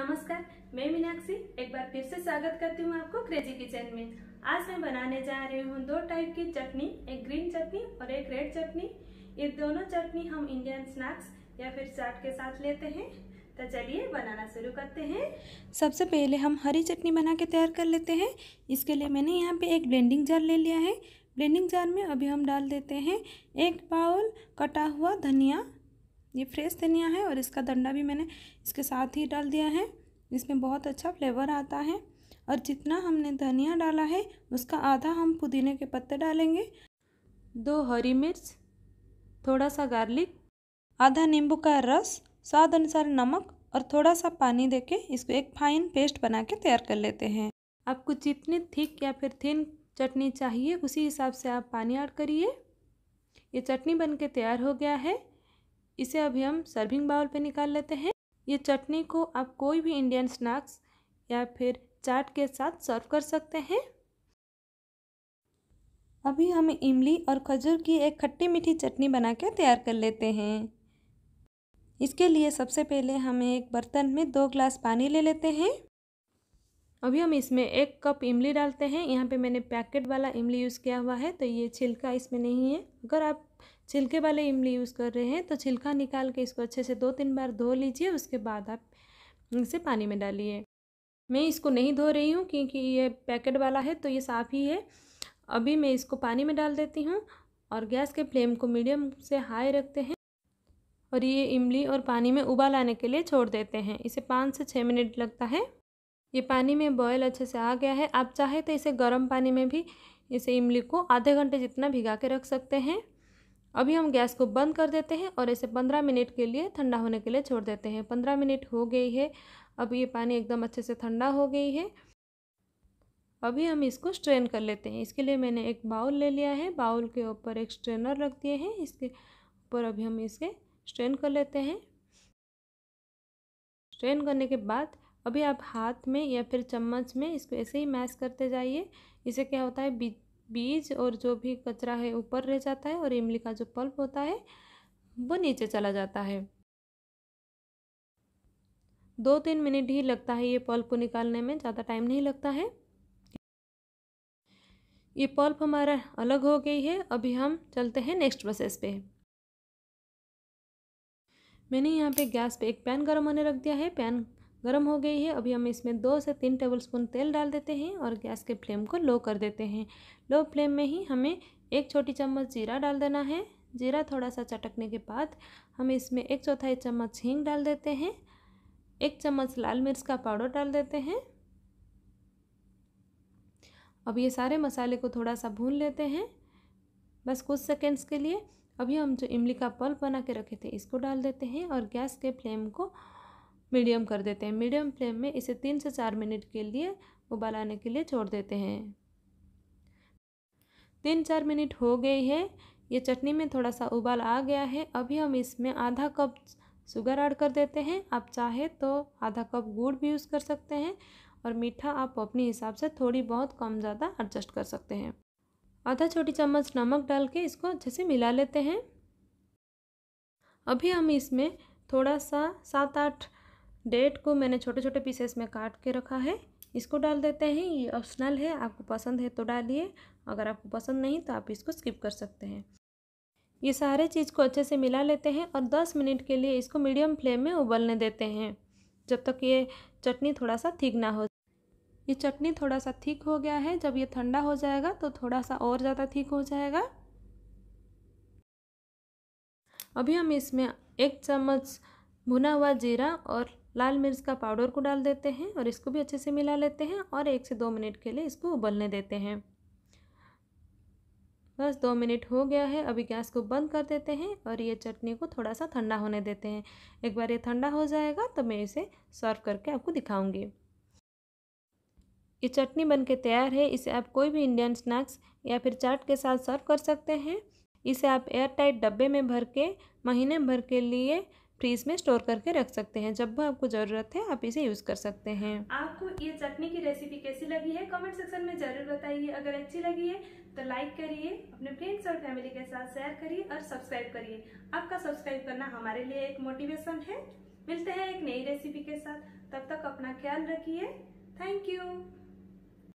नमस्कार मैं मीनाक्षी एक बार फिर से स्वागत करती हूँ आपको क्रेजी किचन में आज मैं बनाने जा रही हूँ दो टाइप की चटनी एक ग्रीन चटनी और एक रेड चटनी ये दोनों चटनी हम इंडियन स्नैक्स या फिर चाट के साथ लेते हैं तो चलिए बनाना शुरू करते हैं सबसे पहले हम हरी चटनी बना के तैयार कर लेते हैं इसके लिए मैंने यहाँ पे एक ब्लेंडिंग जार ले लिया है ब्लेंडिंग जार में अभी हम डाल देते हैं एक बाउल कटा हुआ धनिया ये फ्रेश धनिया है और इसका दंडा भी मैंने इसके साथ ही डाल दिया है इसमें बहुत अच्छा फ्लेवर आता है और जितना हमने धनिया डाला है उसका आधा हम पुदीने के पत्ते डालेंगे दो हरी मिर्च थोड़ा सा गार्लिक आधा नींबू का रस स्वाद अनुसार नमक और थोड़ा सा पानी देके इसको एक फाइन पेस्ट बना के तैयार कर लेते हैं आपको जितनी थिक या फिर थिन चटनी चाहिए उसी हिसाब से आप पानी ऐड करिए ये चटनी बन के तैयार हो गया है इसे अभी हम सर्विंग बाउल पे निकाल लेते हैं ये चटनी को आप कोई भी इंडियन स्नैक्स या फिर चाट के साथ सर्व कर सकते हैं अभी हम इमली और खजूर की एक खट्टी मीठी चटनी बना के तैयार कर लेते हैं इसके लिए सबसे पहले हम एक बर्तन में दो ग्लास पानी ले लेते हैं अभी हम इसमें एक कप इमली डालते हैं यहाँ पे मैंने पैकेट वाला इमली यूज़ किया हुआ है तो ये छिलका इसमें नहीं है अगर आप छिलके वाले इमली यूज़ कर रहे हैं तो छिलका निकाल के इसको अच्छे से दो तीन बार धो लीजिए उसके बाद आप इसे पानी में डालिए मैं इसको नहीं धो रही हूँ क्योंकि ये पैकेट वाला है तो ये साफ़ ही है अभी मैं इसको पानी में डाल देती हूँ और गैस के फ्लेम को मीडियम से हाई रखते हैं और ये इमली और पानी में उबाल आने के लिए छोड़ देते हैं इसे पाँच से छः मिनट लगता है ये पानी में बॉयल अच्छे से आ गया है आप चाहे तो इसे गर्म पानी में भी इसे इमली को आधे घंटे जितना भिगा के रख सकते हैं अभी हम गैस को बंद कर देते हैं और इसे पंद्रह मिनट के लिए ठंडा होने के लिए छोड़ देते हैं पंद्रह मिनट हो गई है अब ये पानी एकदम अच्छे से ठंडा हो गई है अभी हम इसको स्ट्रेन कर लेते हैं इसके लिए मैंने एक बाउल ले लिया है बाउल के ऊपर एक स्ट्रेनर रख दिए हैं इसके ऊपर अभी हम इसके स्ट्रेन कर लेते हैं स्ट्रेन करने के बाद अभी आप हाथ में या फिर चम्मच में इसको ऐसे ही मैश करते जाइए इसे क्या होता है बीच बीज और जो भी कचरा है ऊपर रह जाता है और इमली का जो पल्प होता है वो नीचे चला जाता है दो तीन मिनट ही लगता है ये पल्प को निकालने में ज़्यादा टाइम नहीं लगता है ये पल्प हमारा अलग हो गई है अभी हम चलते हैं नेक्स्ट प्रोसेस पे मैंने यहाँ पे गैस पे एक पैन गर्म होने रख दिया है पैन गर्म हो गई है अभी हम इसमें दो से तीन टेबलस्पून तेल डाल देते हैं और गैस के फ्लेम को लो कर देते हैं लो फ्लेम में ही हमें एक छोटी चम्मच जीरा डाल देना है जीरा थोड़ा सा चटकने के बाद हम इसमें एक चौथाई चम्मच हींग डाल देते हैं एक चम्मच लाल मिर्च का पाउडर डाल देते हैं अब ये सारे मसाले को थोड़ा सा भून लेते हैं बस कुछ सेकेंड्स के लिए अभी हम जो इमली का पल्प बना के रखे थे इसको डाल देते हैं और गैस के फ्लेम को मीडियम कर देते हैं मीडियम फ्लेम में इसे तीन से चार मिनट के लिए उबाल आने के लिए छोड़ देते हैं तीन चार मिनट हो गई है ये चटनी में थोड़ा सा उबाल आ गया है अभी हम इसमें आधा कप शुगर ऐड कर देते हैं आप चाहे तो आधा कप गुड़ भी यूज़ कर सकते हैं और मीठा आप अपने हिसाब से थोड़ी बहुत कम ज़्यादा एडजस्ट कर सकते हैं आधा छोटी चम्मच नमक डाल के इसको अच्छे से मिला लेते हैं अभी हम इसमें थोड़ा सा सात आठ डेट को मैंने छोटे छोटे पीसेस में काट के रखा है इसको डाल देते हैं ये ऑप्शनल है आपको पसंद है तो डालिए अगर आपको पसंद नहीं तो आप इसको स्किप कर सकते हैं ये सारे चीज़ को अच्छे से मिला लेते हैं और दस मिनट के लिए इसको मीडियम फ्लेम में उबलने देते हैं जब तक ये चटनी थोड़ा सा थिक ना हो ये चटनी थोड़ा सा थिक हो गया है जब ये ठंडा हो जाएगा तो थोड़ा सा और ज़्यादा थिक हो जाएगा अभी हम इसमें एक चम्मच भुना हुआ जीरा और लाल मिर्च का पाउडर को डाल देते हैं और इसको भी अच्छे से मिला लेते हैं और एक से दो मिनट के लिए इसको उबलने देते हैं बस दो मिनट हो गया है अभी गैस को बंद कर देते हैं और ये चटनी को थोड़ा सा ठंडा होने देते हैं एक बार ये ठंडा हो जाएगा तो मैं इसे सर्व करके आपको दिखाऊंगी ये चटनी बन के तैयार है इसे आप कोई भी इंडियन स्नैक्स या फिर चाट के साथ सर्व कर सकते हैं इसे आप एयर टाइट डब्बे में भर के महीने भर के लिए फ्रीज में स्टोर करके रख सकते हैं जब भी आपको ज़रूरत है आप इसे यूज़ कर सकते हैं आपको ये चटनी की रेसिपी कैसी लगी है कमेंट सेक्शन में ज़रूर बताइए अगर अच्छी लगी है तो लाइक करिए अपने फ्रेंड्स और फैमिली के साथ शेयर करिए और सब्सक्राइब करिए आपका सब्सक्राइब करना हमारे लिए एक मोटिवेशन है मिलते हैं एक नई रेसिपी के साथ तब तक अपना ख्याल रखिए थैंक यू